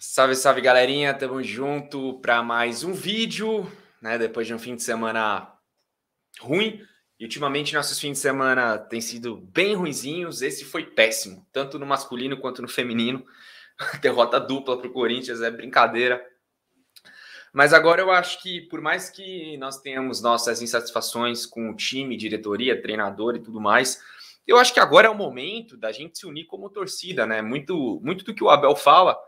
Salve, salve galerinha, tamo junto para mais um vídeo, né? Depois de um fim de semana ruim, e ultimamente nossos fins de semana têm sido bem ruinzinhos, esse foi péssimo, tanto no masculino quanto no feminino. Derrota dupla para o Corinthians é brincadeira. Mas agora eu acho que, por mais que nós tenhamos nossas insatisfações com o time, diretoria, treinador e tudo mais, eu acho que agora é o momento da gente se unir como torcida, né? Muito, muito do que o Abel fala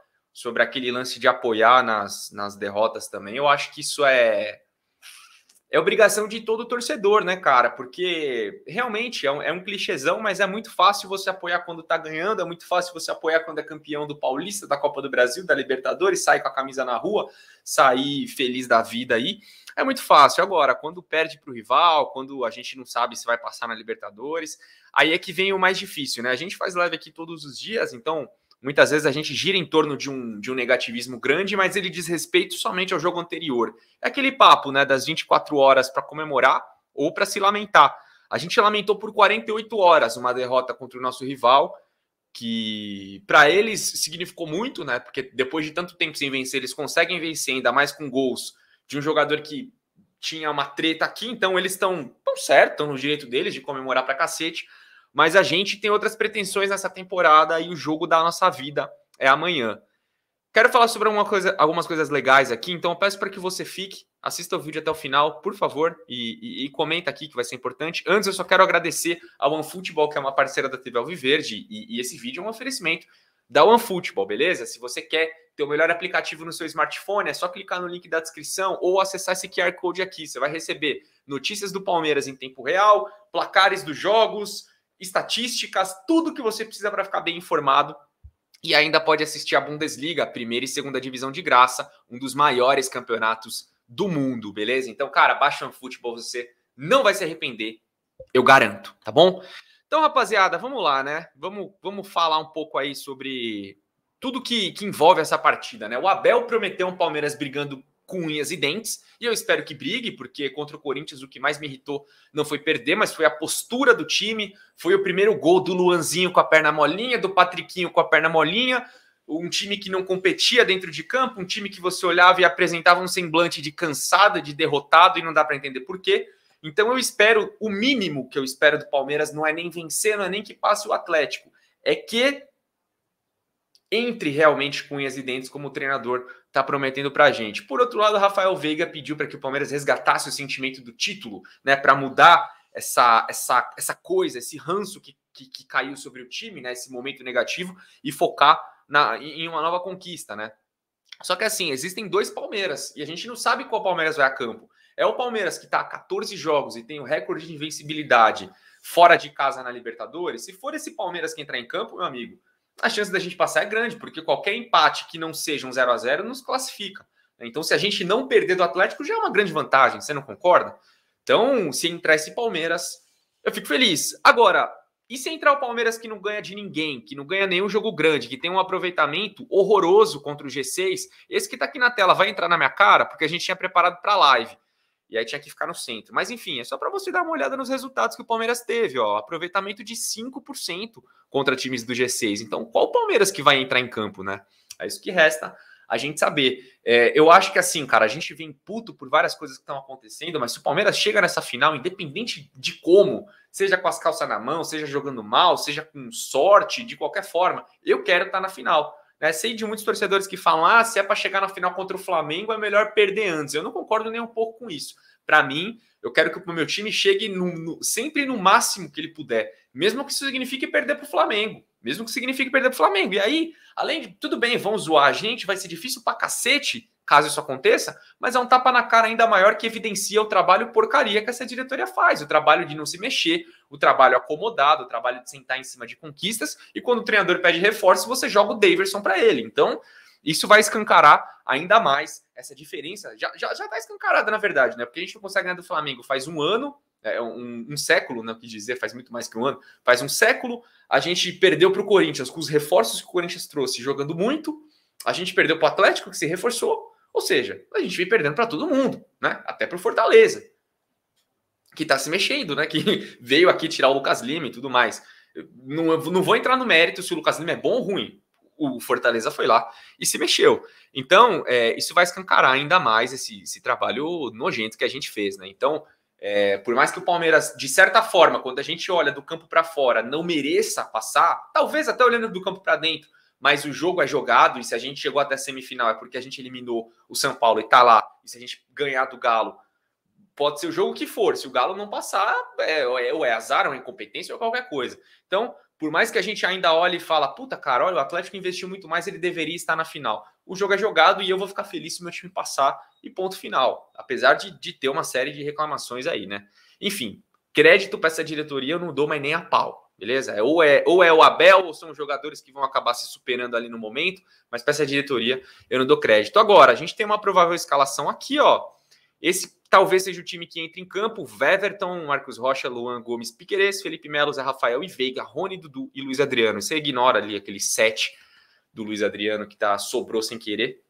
sobre aquele lance de apoiar nas, nas derrotas também. Eu acho que isso é é obrigação de todo torcedor, né, cara? Porque realmente é um, é um clichêzão, mas é muito fácil você apoiar quando tá ganhando, é muito fácil você apoiar quando é campeão do Paulista, da Copa do Brasil, da Libertadores, sair com a camisa na rua, sair feliz da vida aí. É muito fácil. Agora, quando perde para o rival, quando a gente não sabe se vai passar na Libertadores, aí é que vem o mais difícil, né? A gente faz live aqui todos os dias, então Muitas vezes a gente gira em torno de um, de um negativismo grande, mas ele diz respeito somente ao jogo anterior. É aquele papo né, das 24 horas para comemorar ou para se lamentar. A gente lamentou por 48 horas uma derrota contra o nosso rival, que para eles significou muito, né? Porque depois de tanto tempo sem vencer, eles conseguem vencer, ainda mais com gols de um jogador que tinha uma treta aqui, então eles estão tão certo, estão no direito deles de comemorar para cacete. Mas a gente tem outras pretensões nessa temporada e o jogo da nossa vida é amanhã. Quero falar sobre coisa, algumas coisas legais aqui, então eu peço para que você fique, assista o vídeo até o final, por favor, e, e, e comenta aqui que vai ser importante. Antes, eu só quero agradecer a OneFootball, que é uma parceira da TV Alviverde, e, e esse vídeo é um oferecimento da OneFootball, beleza? Se você quer ter o melhor aplicativo no seu smartphone, é só clicar no link da descrição ou acessar esse QR Code aqui. Você vai receber notícias do Palmeiras em tempo real, placares dos jogos, estatísticas, tudo que você precisa para ficar bem informado. E ainda pode assistir a Bundesliga, primeira e segunda divisão de graça, um dos maiores campeonatos do mundo, beleza? Então, cara, baixa um futebol, você não vai se arrepender, eu garanto, tá bom? Então, rapaziada, vamos lá, né? Vamos, vamos falar um pouco aí sobre tudo que, que envolve essa partida, né? O Abel prometeu um Palmeiras brigando com unhas e dentes, e eu espero que brigue, porque contra o Corinthians o que mais me irritou não foi perder, mas foi a postura do time, foi o primeiro gol do Luanzinho com a perna molinha, do Patriquinho com a perna molinha, um time que não competia dentro de campo, um time que você olhava e apresentava um semblante de cansado, de derrotado e não dá para entender por quê. Então eu espero, o mínimo que eu espero do Palmeiras não é nem vencer, não é nem que passe o Atlético, é que entre realmente cunhas e dentes, como o treinador está prometendo para a gente. Por outro lado, Rafael Veiga pediu para que o Palmeiras resgatasse o sentimento do título, né, para mudar essa, essa, essa coisa, esse ranço que, que, que, caiu sobre o time, né, esse momento negativo, e focar na, em uma nova conquista. Né? Só que assim, existem dois Palmeiras, e a gente não sabe qual Palmeiras vai a campo. É o Palmeiras que está a 14 jogos e tem o recorde de invencibilidade fora de casa na Libertadores. Se for esse Palmeiras que entrar em campo, meu amigo, a chance da gente passar é grande, porque qualquer empate que não seja um 0 a 0 nos classifica. Então, se a gente não perder do Atlético, já é uma grande vantagem, você não concorda? Então, se entrar esse Palmeiras, eu fico feliz. Agora, e se entrar o Palmeiras que não ganha de ninguém, que não ganha nenhum jogo grande, que tem um aproveitamento horroroso contra o G6, esse que está aqui na tela vai entrar na minha cara, porque a gente tinha preparado para live. E aí tinha que ficar no centro. Mas enfim, é só para você dar uma olhada nos resultados que o Palmeiras teve, ó, aproveitamento de 5% contra times do G6. Então, qual o Palmeiras que vai entrar em campo, né? É isso que resta a gente saber. É, eu acho que assim, cara, a gente vem puto por várias coisas que estão acontecendo, mas se o Palmeiras chega nessa final, independente de como, seja com as calças na mão, seja jogando mal, seja com sorte, de qualquer forma, eu quero estar tá na final. Né? Sei de muitos torcedores que falam: ah, se é para chegar na final contra o Flamengo, é melhor perder antes. Eu não concordo nem um pouco com isso. Para mim, eu quero que o meu time chegue no, no, sempre no máximo que ele puder, mesmo que isso signifique perder para o Flamengo. Mesmo que signifique perder para o Flamengo. E aí, além de tudo bem, vão zoar a gente, vai ser difícil para cacete caso isso aconteça, mas é um tapa na cara ainda maior que evidencia o trabalho porcaria que essa diretoria faz, o trabalho de não se mexer, o trabalho acomodado, o trabalho de sentar em cima de conquistas, e quando o treinador pede reforço, você joga o Daverson para ele. Então, isso vai escancarar ainda mais essa diferença. Já está já, já tá escancarada, na verdade, né? Porque a gente não consegue ganhar do Flamengo faz um ano, é, um, um, século, não né? que dizer, faz muito mais que um ano, faz um século, a gente perdeu para o Corinthians com os reforços que o Corinthians trouxe jogando muito, a gente perdeu para o Atlético, que se reforçou, ou seja, a gente vem perdendo para todo mundo, né? Até para o Fortaleza, que está se mexendo, né? Que veio aqui tirar o Lucas Lima e tudo mais. Não, não vou entrar no mérito se o Lucas Lima é bom ou ruim. O Fortaleza foi lá e se mexeu. Então, é, isso vai escancarar ainda mais esse, esse trabalho nojento que a gente fez, né? Então, é, por mais que o Palmeiras, de certa forma, quando a gente olha do campo para fora, não mereça passar, talvez até olhando do campo para dentro, mas o jogo é jogado e se a gente chegou até a semifinal é porque a gente eliminou o São Paulo e tá lá. E se a gente ganhar do Galo, pode ser o jogo que for. Se o Galo não passar, é, é, ou é azar, ou é incompetência, ou qualquer coisa. Então, por mais que a gente ainda olhe e fala, puta cara, olha, o Atlético investiu muito mais, ele deveria estar na final. O jogo é jogado e eu vou ficar feliz se meu time passar e ponto final. Apesar de, de ter uma série de reclamações aí, né? Enfim, crédito para essa diretoria eu não dou, mas nem a pau beleza? É, ou é, ou é o Abel, ou são jogadores que vão acabar se superando ali no momento, mas para essa diretoria eu não dou crédito. Agora, a gente tem uma provável escalação aqui, ó. Esse talvez seja o time que entra em campo: Veverton, Marcos Rocha, Luan Gomes, Piqueires, Felipe Melo, Zé Rafael e Veiga, Rony, Dudu e Luiz Adriano. Você ignora ali aquele 7 do Luiz Adriano que tá, sobrou sem querer.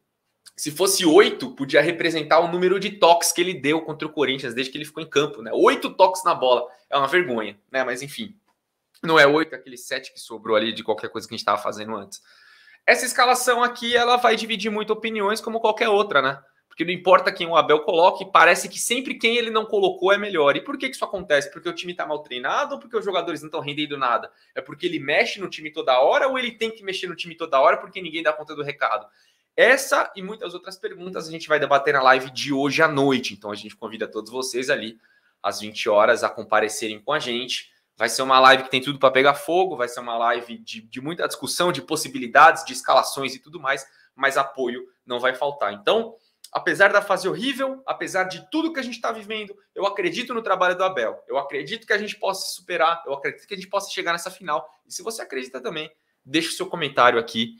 Se fosse oito, podia representar o número de toques que ele deu contra o Corinthians desde que ele ficou em campo, né? Oito toques na bola. É uma vergonha, né? Mas enfim, não é 8, é aquele 7 que sobrou ali de qualquer coisa que a gente estava fazendo antes. Essa escalação aqui, ela vai dividir muito opiniões, como qualquer outra, né? Porque não importa quem o Abel coloque, parece que sempre quem ele não colocou é melhor. E por que, que isso acontece? Porque o time está mal treinado ou porque os jogadores não estão rendendo nada? É porque ele mexe no time toda hora ou ele tem que mexer no time toda hora porque ninguém dá conta do recado? Essa e muitas outras perguntas a gente vai debater na live de hoje à noite. Então a gente convida todos vocês ali às 20 horas a comparecerem com a gente. Vai ser uma live que tem tudo para pegar fogo, vai ser uma live de, de muita discussão, de possibilidades, de escalações e tudo mais, mas apoio não vai faltar. Então, apesar da fase horrível, apesar de tudo que a gente está vivendo, eu acredito no trabalho do Abel. Eu acredito que a gente possa superar, eu acredito que a gente possa chegar nessa final. E se você acredita também, deixa o seu comentário aqui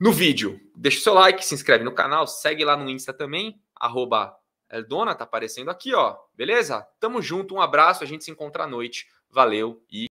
no vídeo. Deixa o seu like, se inscreve no canal, segue lá no Insta também, arroba é, dona, tá aparecendo aqui, ó. Beleza? Tamo junto, um abraço, a gente se encontra à noite. Valeu e